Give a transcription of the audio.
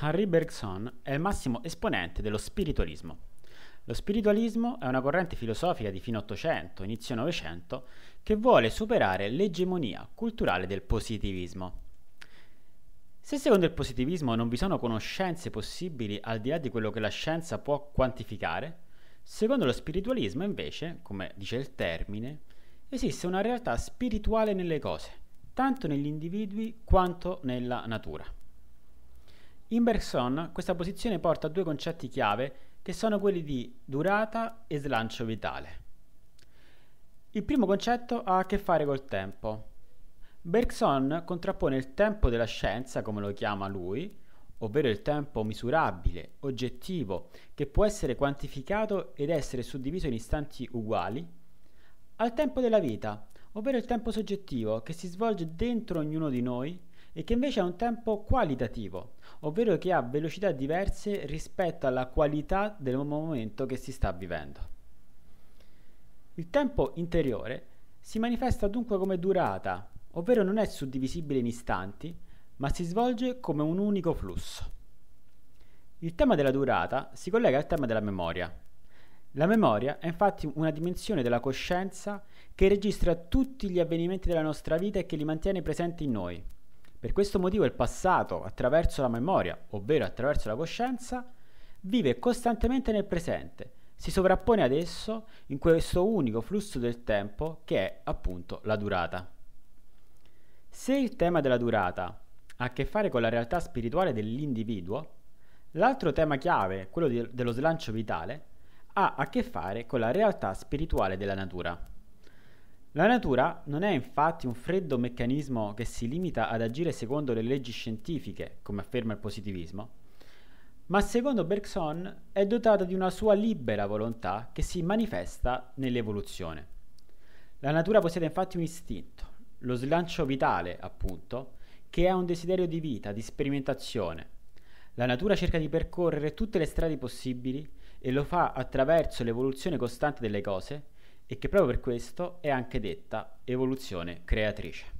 Henri Bergson è il massimo esponente dello spiritualismo. Lo spiritualismo è una corrente filosofica di fine 800, inizio 900, che vuole superare l'egemonia culturale del positivismo. Se secondo il positivismo non vi sono conoscenze possibili al di là di quello che la scienza può quantificare, secondo lo spiritualismo invece, come dice il termine, esiste una realtà spirituale nelle cose, tanto negli individui quanto nella natura. In Bergson questa posizione porta a due concetti chiave che sono quelli di durata e slancio vitale. Il primo concetto ha a che fare col tempo. Bergson contrappone il tempo della scienza, come lo chiama lui, ovvero il tempo misurabile, oggettivo, che può essere quantificato ed essere suddiviso in istanti uguali, al tempo della vita, ovvero il tempo soggettivo che si svolge dentro ognuno di noi e che invece ha un tempo qualitativo, ovvero che ha velocità diverse rispetto alla qualità del momento che si sta vivendo. Il tempo interiore si manifesta dunque come durata, ovvero non è suddivisibile in istanti, ma si svolge come un unico flusso. Il tema della durata si collega al tema della memoria. La memoria è infatti una dimensione della coscienza che registra tutti gli avvenimenti della nostra vita e che li mantiene presenti in noi, per questo motivo il passato, attraverso la memoria, ovvero attraverso la coscienza, vive costantemente nel presente, si sovrappone ad esso in questo unico flusso del tempo che è appunto la durata. Se il tema della durata ha a che fare con la realtà spirituale dell'individuo, l'altro tema chiave, quello de- dello slancio vitale, ha a che fare con la realtà spirituale della natura. La natura non è infatti un freddo meccanismo che si limita ad agire secondo le leggi scientifiche, come afferma il positivismo, ma secondo Bergson è dotata di una sua libera volontà che si manifesta nell'evoluzione. La natura possiede infatti un istinto, lo slancio vitale, appunto, che è un desiderio di vita, di sperimentazione. La natura cerca di percorrere tutte le strade possibili e lo fa attraverso l'evoluzione costante delle cose e che proprio per questo è anche detta evoluzione creatrice.